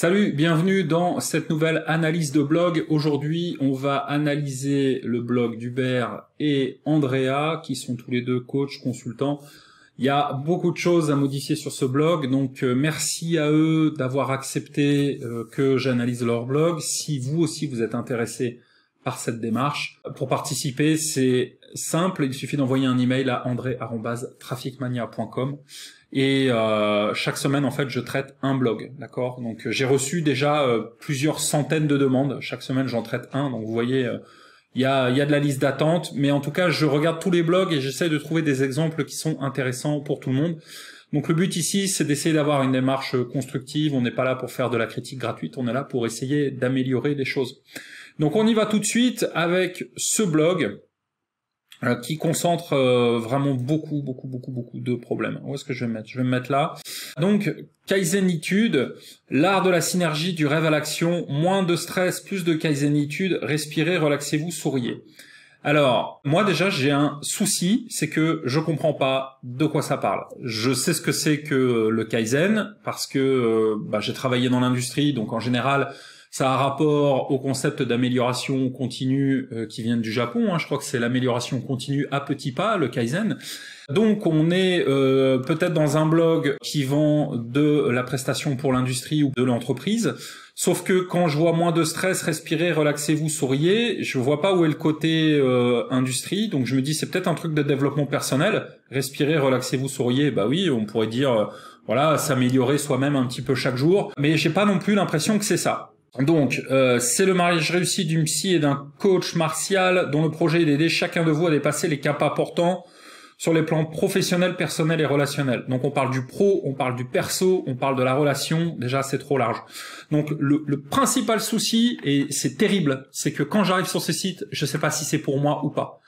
Salut, bienvenue dans cette nouvelle analyse de blog. Aujourd'hui, on va analyser le blog d'Hubert et Andrea, qui sont tous les deux coachs, consultants. Il y a beaucoup de choses à modifier sur ce blog, donc euh, merci à eux d'avoir accepté euh, que j'analyse leur blog. Si vous aussi vous êtes intéressé par cette démarche, pour participer, c'est simple, il suffit d'envoyer un email à andre-traficmania.com et euh, chaque semaine, en fait, je traite un blog, d'accord Donc euh, j'ai reçu déjà euh, plusieurs centaines de demandes. Chaque semaine, j'en traite un. Donc vous voyez, il y a, y, a, de la liste d'attente. Mais en tout cas, je regarde tous les blogs et j'essaie de trouver des exemples qui sont intéressants pour tout le monde. Donc le but ici, c'est d'essayer d'avoir une démarche constructive. On n'est pas là pour faire de la critique gratuite, on est là pour essayer d'améliorer les choses. Donc on y va tout de suite avec ce blog euh, qui concentre euh, vraiment beaucoup, beaucoup, beaucoup, beaucoup de problèmes. Où est-ce que je vais mettre Je vais mettre là. Donc, kaizenitude, l'art de la synergie du rêve à l'action, moins de stress, plus de kaizenitude, respirez, relaxez-vous, souriez. Alors, moi déjà, j'ai un souci, c'est que je comprends pas de quoi ça parle. Je sais ce que c'est que le Kaizen, parce que euh, bah, j'ai travaillé dans l'industrie, donc en général, ça a rapport au concept d'amélioration continue euh, qui vient du Japon. Hein. Je crois que c'est l'amélioration continue à petits pas, le Kaizen. Donc on est euh, peut-être dans un blog qui vend de la prestation pour l'industrie ou de l'entreprise. Sauf que quand je vois moins de stress, respirez, relaxez-vous, souriez, je vois pas où est le côté euh, industrie. Donc je me dis c'est peut-être un truc de développement personnel. Respirez, relaxez-vous, souriez. Bah oui, on pourrait dire voilà, s'améliorer soi-même un petit peu chaque jour. Mais j'ai pas non plus l'impression que c'est ça. Donc, euh, c'est le mariage réussi d'une psy et d'un coach martial dont le projet est d'aider chacun de vous à dépasser les caps importants sur les plans professionnels, personnels et relationnels. Donc on parle du pro, on parle du perso, on parle de la relation, déjà c'est trop large. Donc le, le principal souci, et c'est terrible, c'est que quand j'arrive sur ce site, je ne sais pas si c'est pour moi ou pas.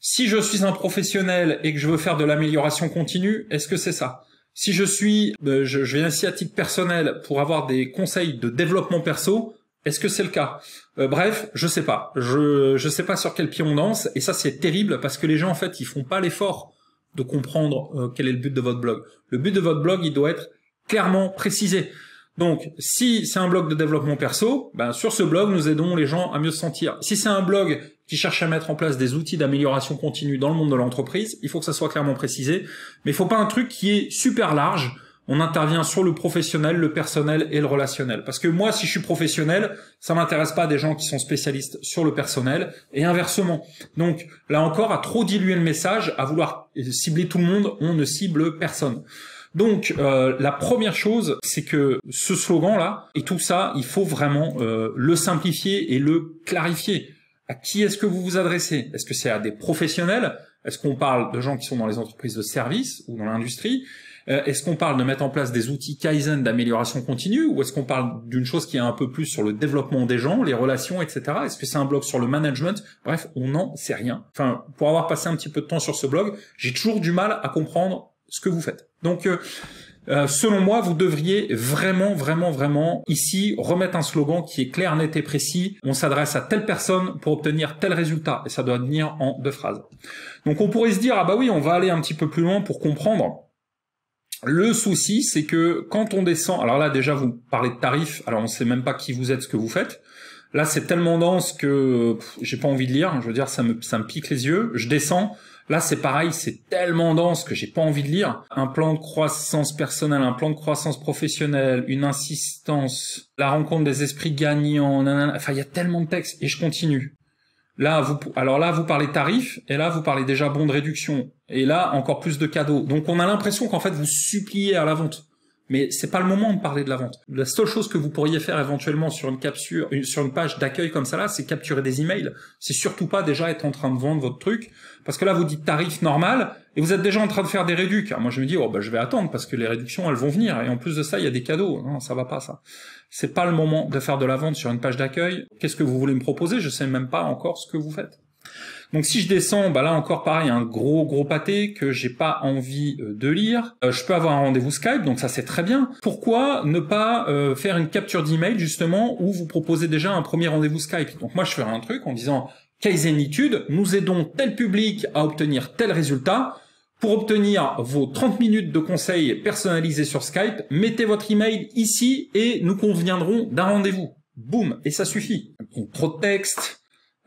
Si je suis un professionnel et que je veux faire de l'amélioration continue, est-ce que c'est ça si je suis, ben, je, je viens ici à titre personnel pour avoir des conseils de développement perso, est-ce que c'est le cas euh, Bref, je sais pas. Je ne sais pas sur quel pied on danse et ça c'est terrible parce que les gens en fait ils font pas l'effort de comprendre euh, quel est le but de votre blog. Le but de votre blog il doit être clairement précisé. Donc si c'est un blog de développement perso, ben sur ce blog nous aidons les gens à mieux se sentir. Si c'est un blog qui cherche à mettre en place des outils d'amélioration continue dans le monde de l'entreprise. Il faut que ça soit clairement précisé, mais il faut pas un truc qui est super large. On intervient sur le professionnel, le personnel et le relationnel. Parce que moi, si je suis professionnel, ça m'intéresse pas des gens qui sont spécialistes sur le personnel et inversement. Donc, là encore, à trop diluer le message, à vouloir cibler tout le monde, on ne cible personne. Donc euh, la première chose, c'est que ce slogan-là et tout ça, il faut vraiment euh, le simplifier et le clarifier à qui est-ce que vous vous adressez Est-ce que c'est à des professionnels Est-ce qu'on parle de gens qui sont dans les entreprises de service ou dans l'industrie euh, Est-ce qu'on parle de mettre en place des outils Kaizen d'amélioration continue Ou est-ce qu'on parle d'une chose qui est un peu plus sur le développement des gens, les relations, etc. Est-ce que c'est un blog sur le management Bref, on n'en sait rien. Enfin, pour avoir passé un petit peu de temps sur ce blog, j'ai toujours du mal à comprendre ce que vous faites. Donc, euh, euh, selon moi, vous devriez vraiment, vraiment, vraiment ici remettre un slogan qui est clair, net et précis. On s'adresse à telle personne pour obtenir tel résultat. Et ça doit venir en deux phrases. Donc on pourrait se dire, ah bah oui, on va aller un petit peu plus loin pour comprendre. Le souci, c'est que quand on descend, alors là déjà vous parlez de tarifs, alors on sait même pas qui vous êtes, ce que vous faites. Là c'est tellement dense que j'ai pas envie de lire, je veux dire me, ça me pique les yeux, je descends, Là, c'est pareil, c'est tellement dense que j'ai pas envie de lire. Un plan de croissance personnelle, un plan de croissance professionnelle, une insistance, la rencontre des esprits gagnants, nanana. enfin, il y a tellement de textes et je continue. Là, vous, alors là, vous parlez tarifs, et là, vous parlez déjà bon de réduction, et là, encore plus de cadeaux. Donc, on a l'impression qu'en fait, vous suppliez à la vente mais c'est pas le moment de parler de la vente. La seule chose que vous pourriez faire éventuellement sur une capture, sur une page d'accueil comme ça là, c'est capturer des emails. C'est surtout pas déjà être en train de vendre votre truc, parce que là vous dites tarif normal et vous êtes déjà en train de faire des réductions. moi je me dis oh bah, je vais attendre parce que les réductions elles vont venir et en plus de ça il y a des cadeaux. Non hein, ça va pas ça. C'est pas le moment de faire de la vente sur une page d'accueil. Qu'est-ce que vous voulez me proposer Je sais même pas encore ce que vous faites. Donc si je descends, bah là encore pareil, un gros gros pâté que j'ai pas envie euh, de lire. Euh, je peux avoir un rendez-vous Skype, donc ça c'est très bien. Pourquoi ne pas euh, faire une capture d'email justement où vous proposez déjà un premier rendez-vous Skype Donc moi je ferai un truc en disant Kaizenitude, nous aidons tel public à obtenir tel résultat. Pour obtenir vos 30 minutes de conseils personnalisés sur Skype, mettez votre email ici et nous conviendrons d'un rendez-vous. Boum, et ça suffit. trop de texte,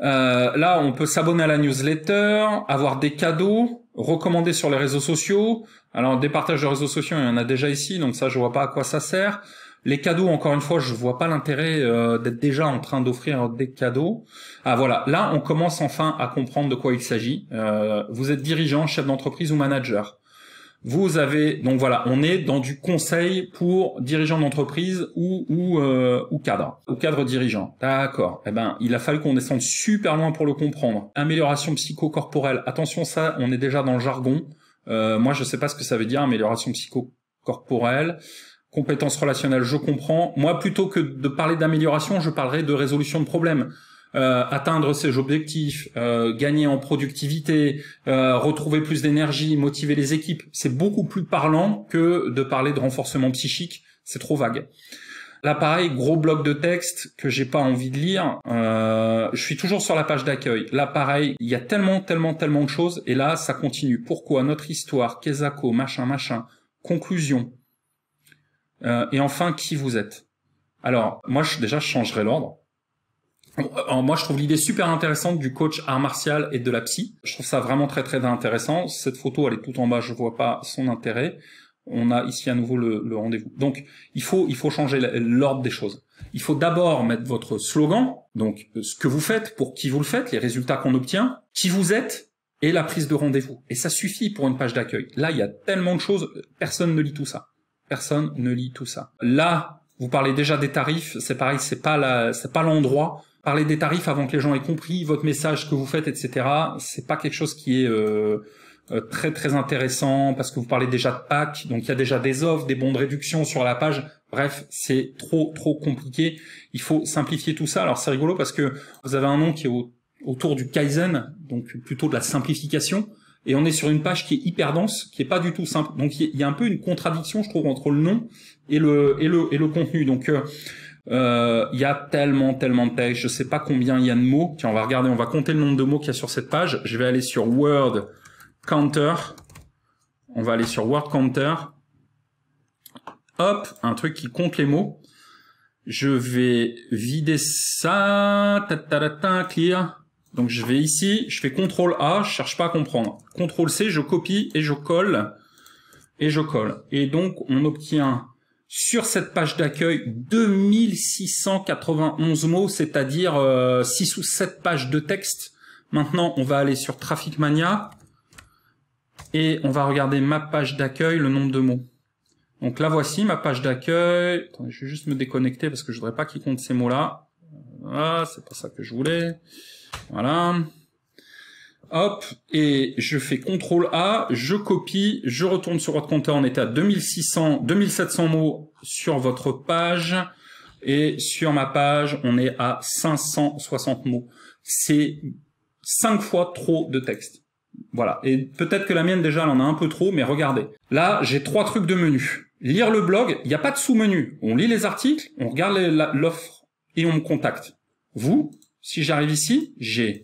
euh, là, on peut s'abonner à la newsletter, avoir des cadeaux, recommander sur les réseaux sociaux. Alors, des partages de réseaux sociaux, il y en a déjà ici, donc ça, je vois pas à quoi ça sert. Les cadeaux, encore une fois, je vois pas l'intérêt euh, d'être déjà en train d'offrir des cadeaux. Ah voilà, là, on commence enfin à comprendre de quoi il s'agit. Euh, vous êtes dirigeant, chef d'entreprise ou manager. Vous avez donc voilà, on est dans du conseil pour dirigeants d'entreprise ou ou, euh, ou cadre, ou cadre dirigeant. D'accord. Eh ben, il a fallu qu'on descende super loin pour le comprendre. Amélioration psychocorporelle. Attention, ça, on est déjà dans le jargon. Euh, moi, je sais pas ce que ça veut dire amélioration psychocorporelle. Compétences relationnelles, je comprends. Moi, plutôt que de parler d'amélioration, je parlerai de résolution de problèmes. Euh, atteindre ses objectifs, euh, gagner en productivité, euh, retrouver plus d'énergie, motiver les équipes. C'est beaucoup plus parlant que de parler de renforcement psychique. C'est trop vague. Là, pareil, gros bloc de texte que j'ai pas envie de lire. je suis toujours sur la page d'accueil. Là, pareil, il y a tellement, tellement, tellement de choses. Et là, ça continue. Pourquoi Notre histoire, Kesako, machin, machin. Conclusion. et enfin, qui vous êtes Alors, moi, je, déjà, je changerai l'ordre euh, moi, je trouve l'idée super intéressante du coach art martial et de la psy. Je trouve ça vraiment très très intéressant. Cette photo, elle est tout en bas, je vois pas son intérêt. On a ici à nouveau le, rendez-vous. Donc, il faut il faut changer l'ordre des choses. Il faut d'abord mettre votre slogan, donc euh, ce que vous faites, pour qui vous le faites, les résultats qu'on obtient, qui vous êtes et la prise de rendez-vous. Et ça suffit pour une page d'accueil. Là, il y a tellement de choses, euh, personne ne lit tout ça. Personne ne lit tout ça. Là, vous parlez déjà des tarifs, c'est pareil, c'est pas la, c'est pas l'endroit parler des tarifs avant que les gens aient compris votre message, ce que vous faites, etc. C'est pas quelque chose qui est euh, euh, très très intéressant parce que vous parlez déjà de packs, donc il y a déjà des offres, des bons de réduction sur la page. Bref, c'est trop trop compliqué. Il faut simplifier tout ça. Alors c'est rigolo parce que vous avez un nom qui est autour du Kaizen, donc plutôt de la simplification. Et on est sur une page qui est hyper dense, qui est pas du tout simple. Donc il y a un peu une contradiction, je trouve, entre le nom et le et le et le contenu. Donc euh, euh, il y a tellement, tellement de textes. Je sais pas combien il y a de mots. Tiens, on va regarder, on va compter le nombre de mots qu'il y a sur cette page. Je vais aller sur Word Counter. On va aller sur Word Counter. Hop, un truc qui compte les mots. Je vais vider ça. Ta clear. Donc je vais ici, je fais CTRL A, je cherche pas à comprendre. CTRL C, je copie et je colle. Et je colle. Et donc on obtient sur cette page d'accueil 2691 mots, c'est-à-dire 6 euh, ou 7 pages de texte. Maintenant, on va aller sur Traffic Mania et on va regarder ma page d'accueil, le nombre de mots. Donc là voici ma page d'accueil. Je vais juste me déconnecter parce que je voudrais pas qu'il compte ces mots-là. Voilà, c'est pas ça que je voulais. Voilà. Hop, et je fais CTRL A, je copie, je retourne sur votre compteur, on est à 2600, 2700 mots sur votre page, et sur ma page, on est à 560 mots. C'est 5 fois trop de texte. Voilà, et peut-être que la mienne déjà, elle en a un peu trop, mais regardez. Là, j'ai trois trucs de menu. Lire le blog, il n'y a pas de sous-menu. On lit les articles, on regarde l'offre et on me contacte. Vous, si j'arrive ici, j'ai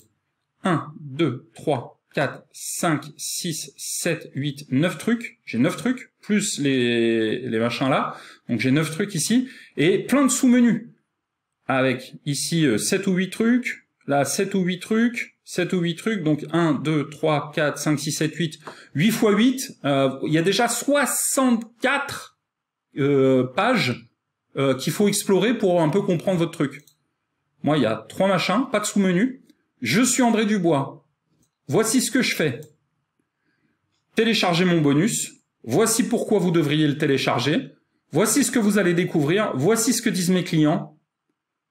1, 2, 3, 4, 5, 6, 7, 8, 9 trucs. J'ai 9 trucs, plus les, les machins là. Donc j'ai 9 trucs ici, et plein de sous-menus. Avec ici 7 euh, ou 8 trucs, là 7 ou 8 trucs, 7 ou 8 trucs, donc 1, 2, 3, 4, 5, 6, 7, 8, 8 x 8, il y a déjà 64 euh, pages euh, qu'il faut explorer pour un peu comprendre votre truc. Moi, il y a 3 machins, pas de sous menus je suis André Dubois. Voici ce que je fais. Téléchargez mon bonus. Voici pourquoi vous devriez le télécharger. Voici ce que vous allez découvrir. Voici ce que disent mes clients.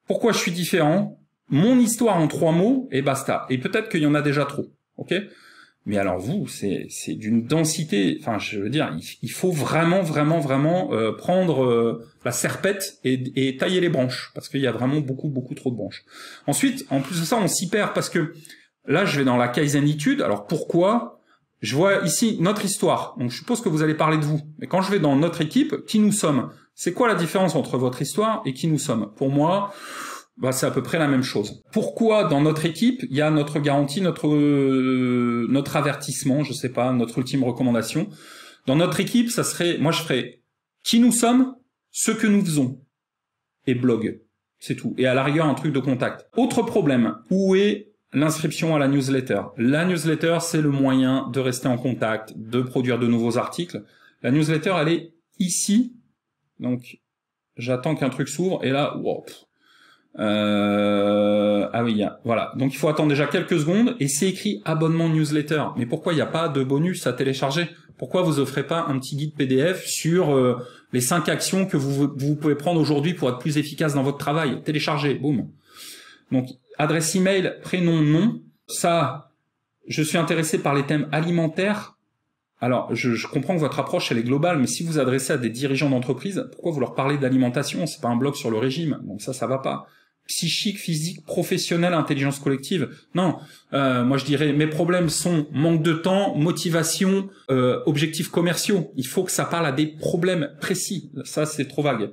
Pourquoi je suis différent. Mon histoire en trois mots et basta. Et peut-être qu'il y en a déjà trop. ok mais alors vous, c'est d'une densité. Enfin, je veux dire, il, faut vraiment, vraiment, vraiment euh, prendre euh, la serpette et, tailler les branches parce qu'il y a vraiment beaucoup, beaucoup trop de branches. Ensuite, en plus de ça, on s'y perd parce que là, je vais dans la kaizenitude. Alors pourquoi Je vois ici notre histoire. Donc je suppose que vous allez parler de vous. Mais quand je vais dans notre équipe, qui nous sommes C'est quoi la différence entre votre histoire et qui nous sommes Pour moi. Bah, c'est à peu près la même chose. Pourquoi dans notre équipe, il y a notre garantie, notre euh, notre avertissement, je sais pas, notre ultime recommandation. Dans notre équipe, ça serait, moi je ferais qui nous sommes, ce que nous faisons et blog, c'est tout. Et à l'arrière un truc de contact. Autre problème, où est l'inscription à la newsletter La newsletter, c'est le moyen de rester en contact, de produire de nouveaux articles. La newsletter, elle est ici, donc j'attends qu'un truc s'ouvre et là, wow, euh, ah oui, voilà. Donc il faut attendre déjà quelques secondes et c'est écrit abonnement newsletter. Mais pourquoi il n'y a pas de bonus à télécharger Pourquoi vous offrez pas un petit guide PDF sur euh, les cinq actions que vous, vous pouvez prendre aujourd'hui pour être plus efficace dans votre travail Téléchargez, boum. Donc adresse email, prénom, nom. Ça, je suis intéressé par les thèmes alimentaires. Alors, je, comprends que votre approche elle est globale, mais si vous adressez à des dirigeants d'entreprise, pourquoi vous leur parlez d'alimentation C'est pas un blog sur le régime, donc ça, ça va pas psychique, physique, professionnel, intelligence collective. Non, euh, moi je dirais mes problèmes sont manque de temps, motivation, euh, objectifs commerciaux. Il faut que ça parle à des problèmes précis. Ça c'est trop vague.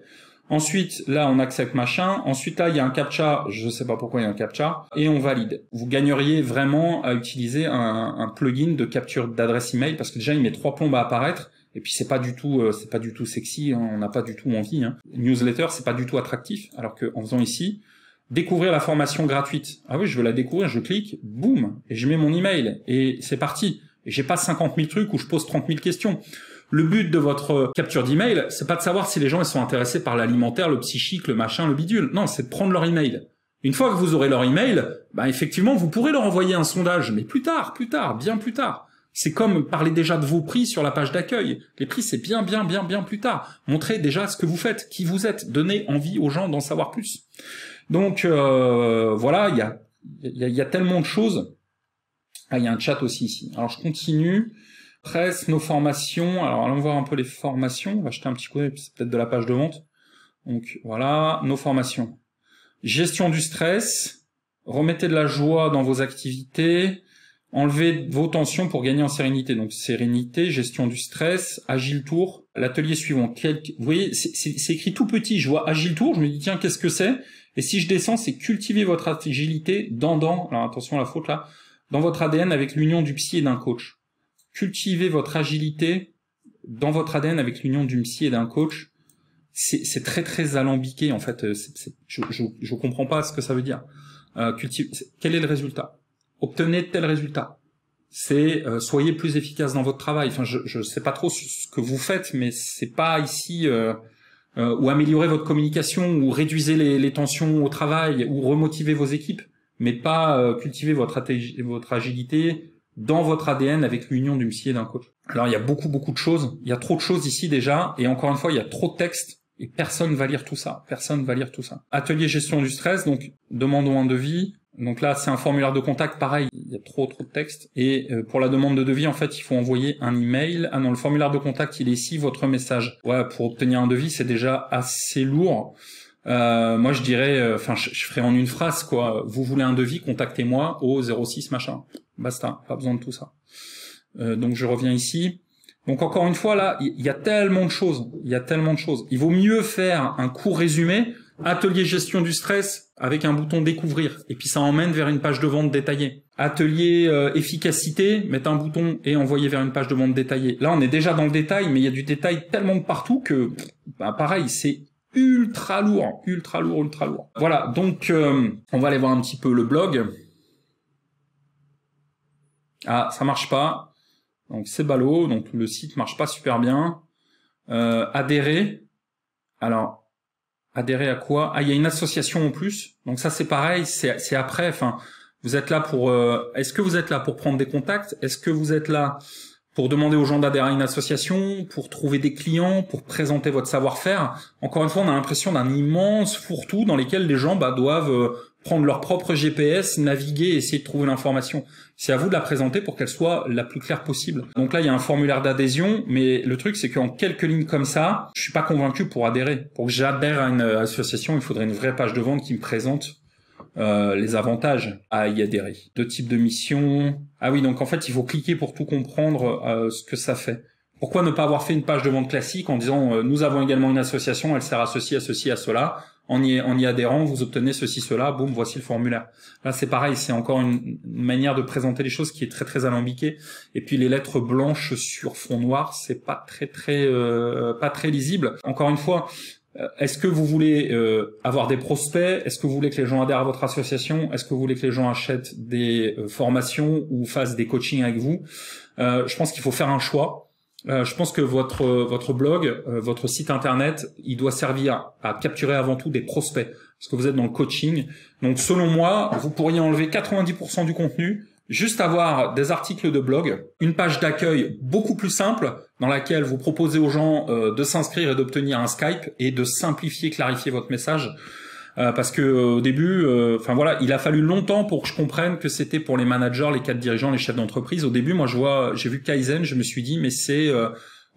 Ensuite, là, on accepte machin. Ensuite, là, il y a un captcha. Je ne sais pas pourquoi il y a un captcha. Et on valide. Vous gagneriez vraiment à utiliser un, plugin de capture d'adresse email parce que déjà, il met trois plombes à apparaître. Et puis c'est pas du tout, euh, c'est pas du tout sexy. Hein. on n'a pas du tout envie. Hein. Newsletter, c'est pas du tout attractif. Alors qu'en faisant ici, découvrir la formation gratuite. Ah oui, je veux la découvrir, je clique, boum, et je mets mon email et c'est parti. Et j'ai pas 50 000 trucs où je pose 30 000 questions. Le but de votre euh, capture d'email, c'est pas de savoir si les gens ils sont intéressés par l'alimentaire, le psychique, le machin, le bidule. Non, c'est de prendre leur email. Une fois que vous aurez leur email, bah effectivement, vous pourrez leur envoyer un sondage, mais plus tard, plus tard, bien plus tard. C'est comme parler déjà de vos prix sur la page d'accueil. Les prix, c'est bien, bien, bien, bien plus tard. Montrez déjà ce que vous faites, qui vous êtes, donnez envie aux gens d'en savoir plus. Donc euh, voilà, il y a, tellement de choses. Ah, il y a un chat aussi ici. Alors je continue. Presse, nos formations. Alors allons voir un peu les formations. On va jeter un petit coup c'est peut-être de la page de vente. Donc voilà, nos formations. Gestion du stress, remettez de la joie dans vos activités, enlevez vos tensions pour gagner en sérénité. Donc sérénité, gestion du stress, Agile Tour, l'atelier suivant. Vous voyez, c'est écrit tout petit, je vois Agile Tour, je me dis tiens, qu'est-ce que c'est et si je descends, c'est cultiver votre agilité dans, dans, alors attention à la faute là, dans votre ADN avec l'union du psy et d'un coach. Cultiver votre agilité dans votre ADN avec l'union du psy et d'un coach, c'est très très alambiqué en fait. Euh, je, je, je, comprends pas ce que ça veut dire. Euh, cultive, quel est le résultat Obtenez tel résultat. C'est euh, soyez plus efficace dans votre travail. Enfin, je ne sais pas trop ce que vous faites, mais c'est pas ici. Euh, euh, ou améliorer votre communication, ou réduisez les, tensions au travail, ou remotiver vos équipes, mais pas euh, cultiver votre, votre agilité dans votre ADN avec l'union du psy et d'un coach. Alors il y a beaucoup beaucoup de choses, il y a trop de choses ici déjà, et encore une fois il y a trop de textes et personne va lire tout ça. Personne va lire tout ça. Atelier gestion du stress, donc demandons un devis. Donc là, c'est un formulaire de contact, pareil, trop trop de texte. Et euh, pour la demande de devis, en fait, il faut envoyer un email. Ah non, le formulaire de contact, il est ici, votre message. Ouais, pour obtenir un devis, c'est déjà assez lourd. Euh, moi, je dirais, euh, enfin, je, ferai en une phrase, quoi. Vous voulez un devis, contactez-moi au 06 machin. Basta, pas besoin de tout ça. donc, je reviens ici. Donc encore une fois là, il y a tellement de choses, il y a tellement de choses. Il vaut mieux faire un court résumé, atelier gestion du stress avec un bouton découvrir et puis ça emmène vers une page de vente détaillée. Atelier euh, efficacité, mettre un bouton et envoyer vers une page de monde détaillée. Là, on est déjà dans le détail, mais il y a du détail tellement partout que, bah, pareil, c'est ultra lourd, ultra lourd, ultra lourd. Voilà, donc euh, on va aller voir un petit peu le blog. Ah, ça marche pas. Donc c'est ballot, donc le site marche pas super bien. Euh, adhérer. Alors, adhérer à quoi Ah, il y a une association en plus. Donc ça c'est pareil, c'est après. Enfin, vous êtes là pour. Euh, est-ce que vous êtes là pour prendre des contacts Est-ce que vous êtes là pour demander aux gens d'adhérer à une association, pour trouver des clients, pour présenter votre savoir-faire Encore une fois, on a l'impression d'un immense fourre-tout dans lequel les gens bah, doivent euh, prendre leur propre GPS, naviguer, et essayer de trouver l'information. C'est à vous de la présenter pour qu'elle soit la plus claire possible. Donc là, il y a un formulaire d'adhésion, mais le truc, c'est qu'en quelques lignes comme ça, je suis pas convaincu pour adhérer. Pour que j'adhère à une euh, association, il faudrait une vraie page de vente qui me présente euh, les avantages à y adhérer. Deux types de missions. Ah oui, donc en fait, il faut cliquer pour tout comprendre euh, ce que ça fait. Pourquoi ne pas avoir fait une page de vente classique en disant euh, nous avons également une association, elle sert à ceci, à ceci, à cela. En y, en y adhérant, vous obtenez ceci, cela, boum, voici le formulaire. Là, c'est pareil, c'est encore une, manière de présenter les choses qui est très très alambiquée. Et puis les lettres blanches sur fond noir, c'est pas très très pas très lisible. Encore une fois, euh, est-ce que vous voulez euh, avoir des prospects Est-ce que vous voulez que les gens adhèrent à votre association Est-ce que vous voulez que les gens achètent des euh, formations ou fassent des coachings avec vous Je pense qu'il faut faire un choix. je pense que votre votre blog, votre site internet, il doit servir à, à capturer avant tout des prospects, parce que vous êtes dans le coaching. Donc selon moi, vous pourriez enlever 90% du contenu, juste avoir des articles de blog, une page d'accueil beaucoup plus simple dans laquelle vous proposez aux gens euh, de s'inscrire et d'obtenir un Skype et de simplifier, clarifier votre message. Euh, parce que au début, euh, enfin voilà, il a fallu longtemps pour que je comprenne que c'était pour les managers, les quatre dirigeants, les chefs d'entreprise. Au début, moi, je vois, j'ai vu Kaizen, je me suis dit, mais c'est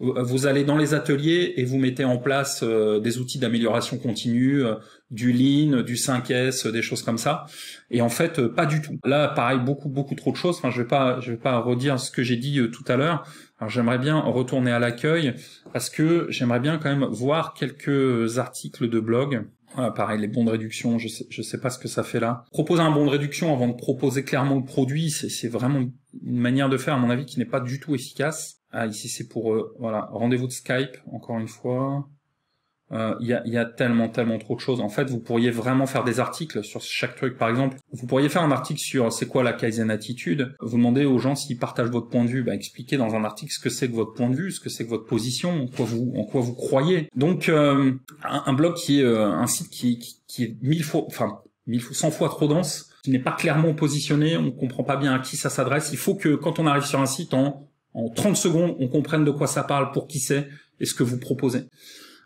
euh, vous allez dans les ateliers et vous mettez en place euh, des outils d'amélioration continue, euh, du Lean, du 5S, des choses comme ça. Et en fait, pas du tout. Là, pareil, beaucoup beaucoup trop de choses. je vais pas je vais pas redire ce que j'ai dit tout à l'heure. Alors, j'aimerais bien retourner à l'accueil parce que j'aimerais bien quand même voir quelques articles de blog. pareil, les bons de réduction, je sais, sais pas ce que ça fait là. Proposer un bon de réduction avant de proposer clairement le produit, c'est vraiment une manière de faire, à mon avis, qui n'est pas du tout efficace. Ah, ici, c'est pour... Euh, voilà, rendez-vous de Skype, encore une fois. Euh, il y, a, y, a, tellement, tellement trop de choses. En fait, vous pourriez vraiment faire des articles sur chaque truc. Par exemple, vous pourriez faire un article sur euh, c'est quoi la Kaizen attitude. Vous demandez aux gens s'ils partagent votre point de vue. Bah, expliquez dans un article ce que c'est que votre point de vue, ce que c'est que votre position, en quoi vous, en quoi vous croyez. Donc, un, blog qui est un site qui, qui, est mille fois, enfin, mille, cent fois trop dense, qui n'est pas clairement positionné, on comprend pas bien à qui ça s'adresse. Il faut que quand on arrive sur un site on en 30 secondes, on comprenne de quoi ça parle, pour qui c'est et ce que vous proposez.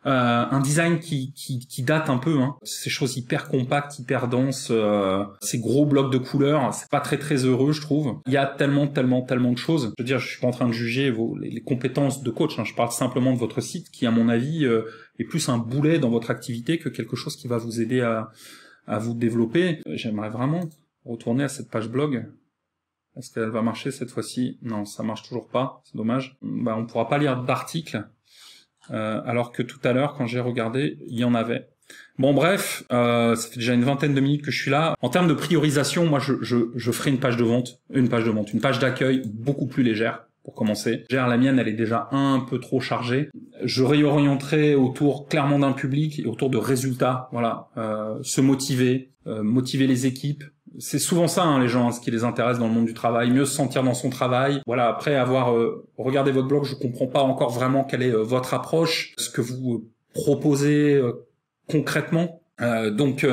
Euh, un design qui, qui, date un peu, hein. ces choses hyper compactes, hyper denses, euh, ces gros blocs de couleurs, c'est pas très très heureux, je trouve. Il y a tellement, tellement, tellement de choses. Je veux dire, je suis pas en train de juger vos, les, compétences de coach. Hein. Je parle simplement de votre site, qui à mon avis euh, est plus un boulet dans votre activité que quelque chose qui va vous aider à, à vous développer. J'aimerais vraiment retourner à cette page blog est-ce qu'elle va marcher cette fois-ci Non, ça marche toujours pas, c'est dommage. On bah, on pourra pas lire d'articles, euh, alors que tout à l'heure, quand j'ai regardé, il y en avait. Bon bref, euh, ça fait déjà une vingtaine de minutes que je suis là. En termes de priorisation, moi je, ferai une page de vente, une page de vente, une page d'accueil beaucoup plus légère pour commencer. Gère la mienne, elle est déjà un peu trop chargée. Je réorienterai autour clairement d'un public et autour de résultats. Voilà, euh, se motiver, euh, motiver les équipes, c'est souvent ça hein, les gens, hein, ce qui les intéresse dans le monde du travail, mieux se sentir dans son travail. Voilà, après avoir euh, regardé votre blog, je ne comprends pas encore vraiment quelle est euh, votre approche, ce que vous euh, proposez concrètement. donc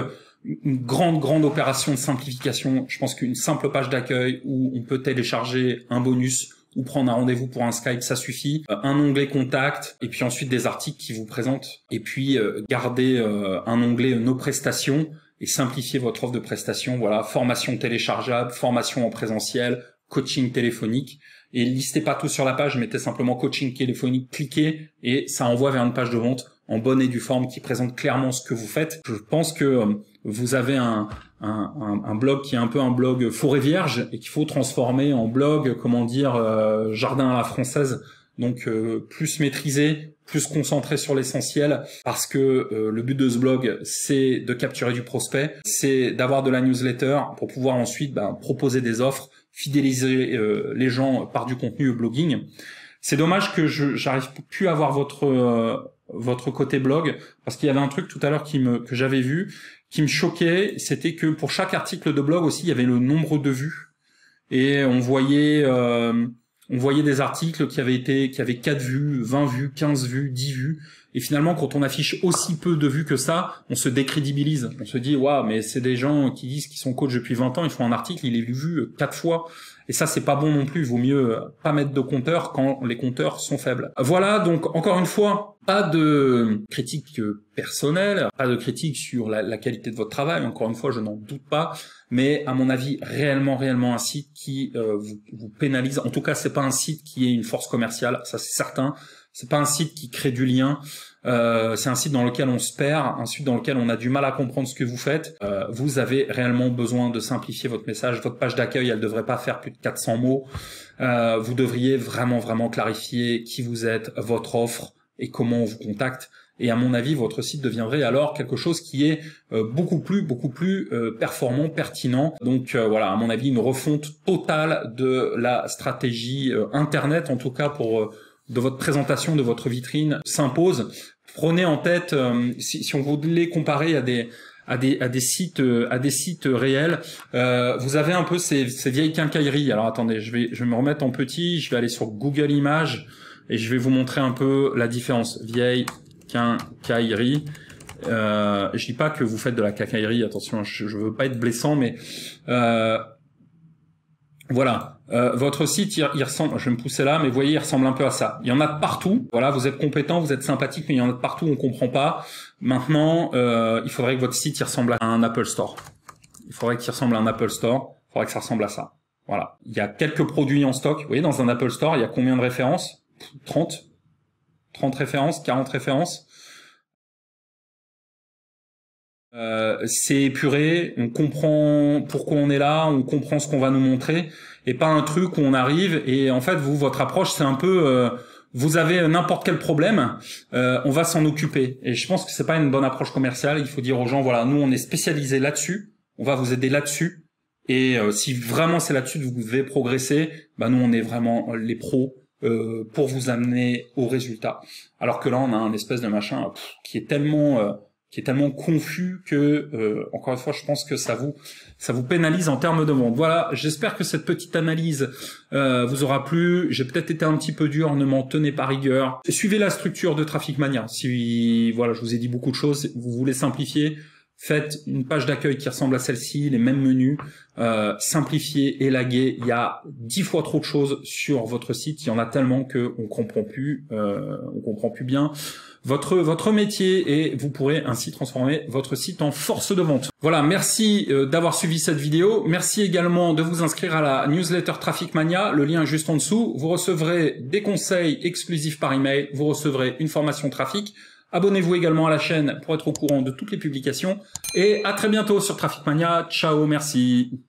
une grande grande opération de simplification. Je pense qu'une simple page d'accueil où on peut télécharger un bonus ou prendre un rendez-vous pour un Skype, ça suffit. Euh, un onglet contact, et puis ensuite des articles qui vous présentent, et puis euh, garder euh, un onglet nos prestations et simplifier votre offre de prestations. Voilà, formation téléchargeable, formation en présentiel, coaching téléphonique. Et listez pas tout sur la page, mettez simplement coaching téléphonique, cliquez et ça envoie vers une page de vente en bonne et due forme qui présente clairement ce que vous faites. Je pense que vous avez un, un, blog qui est un peu un blog forêt vierge et qu'il faut transformer en blog, comment dire, euh, jardin à la française. Donc euh, plus maîtrisé, plus concentré sur l'essentiel, parce que euh, le but de ce blog, c'est de capturer du prospect, c'est d'avoir de la newsletter pour pouvoir ensuite ben, proposer des offres, fidéliser les gens par du contenu blogging. C'est dommage que je j'arrive plus à avoir votre votre côté blog, parce qu'il y avait un truc tout à l'heure qui me que j'avais vu, qui me choquait, c'était que pour chaque article de blog aussi, il y avait le nombre de vues, et on voyait euh, on voyait des articles qui avaient été qui avaient 4 vues, 20 vues, 15 vues, 10 vues, et finalement, quand on affiche aussi peu de vues que ça, on se décrédibilise. On se dit, waouh, mais c'est des gens qui disent qu'ils sont coach depuis 20 ans, ils font un article, il est vu quatre fois. Et ça, c'est pas bon non plus. Il vaut mieux pas mettre de compteur quand les compteurs sont faibles. Voilà. Donc, encore une fois, pas de critique personnelle, pas de critique sur la, qualité de votre travail. Encore une fois, je n'en doute pas. Mais à mon avis, réellement, réellement un site qui euh, vous, vous pénalise. En tout cas, c'est pas un site qui est une force commerciale. Ça, c'est certain. C'est pas un site qui crée du lien. Euh, c'est un site dans lequel on se perd, un site dans lequel on a du mal à comprendre ce que vous faites. Euh, vous avez réellement besoin de simplifier votre message. Votre page d'accueil, elle devrait pas faire plus de 400 mots. Euh, vous devriez vraiment, vraiment clarifier qui vous êtes, votre offre et comment on vous contacte. Et à mon avis, votre site deviendrait alors quelque chose qui est beaucoup plus, beaucoup plus performant, pertinent. Donc voilà, à mon avis, une refonte totale de la stratégie Internet, en tout cas pour de votre présentation, de votre vitrine s'impose. Prenez en tête, euh, si, si, on voulait comparer à des à des, à des sites à des sites réels, euh, vous avez un peu ces, ces, vieilles quincailleries. Alors attendez, je vais je me remettre en petit, je vais aller sur Google Images et je vais vous montrer un peu la différence. Vieille quincaillerie. Euh, je dis pas que vous faites de la quincaillerie, attention, je, je veux pas être blessant, mais euh, voilà, euh, votre site, il, ressemble, je vais me pousser là, mais vous voyez, il ressemble un peu à ça. Il y en a partout. Voilà, vous êtes compétent, vous êtes sympathique, mais il y en a partout, on comprend pas. Maintenant, euh, il faudrait que votre site ressemble à un Apple Store. Il faudrait qu'il ressemble à un Apple Store. Il faudrait que ça ressemble à ça. Voilà. Il y a quelques produits en stock. Vous voyez, dans un Apple Store, il y a combien de références 30 30 références, 40 références. Euh, c'est épuré, on comprend pourquoi on est là, on comprend ce qu'on va nous montrer, et pas un truc où on arrive et en fait vous votre approche c'est un peu euh, vous avez n'importe quel problème, euh, on va s'en occuper. Et je pense que c'est pas une bonne approche commerciale. Il faut dire aux gens voilà nous on est spécialisé là-dessus, on va vous aider là-dessus. Et si vraiment c'est là-dessus que vous devez progresser, bah nous on est vraiment les pros. pour vous amener au résultat. Alors que là, on a un espèce de machin qui est tellement qui est tellement confus que, euh, encore une fois, je pense que ça vous, ça vous pénalise en termes de vente. Voilà, j'espère que cette petite analyse euh, vous aura plu. J'ai peut-être été un petit peu dur, ne m'en tenez pas rigueur. Suivez la structure de Traffic Mania. Si voilà, je vous ai dit beaucoup de choses, vous voulez simplifier, faites une page d'accueil qui ressemble à celle-ci, les mêmes menus, euh, et laguez. Il y a dix fois trop de choses sur votre site. Il y en a tellement qu'on on comprend plus, euh, on comprend plus bien votre, votre métier et vous pourrez ainsi transformer votre site en force de vente. Voilà, merci euh, d'avoir suivi cette vidéo. Merci également de vous inscrire à la newsletter Traffic Mania. Le lien est juste en dessous. Vous recevrez des conseils exclusifs par email. Vous recevrez une formation trafic. Abonnez-vous également à la chaîne pour être au courant de toutes les publications. Et à très bientôt sur Traffic Mania. Ciao, merci.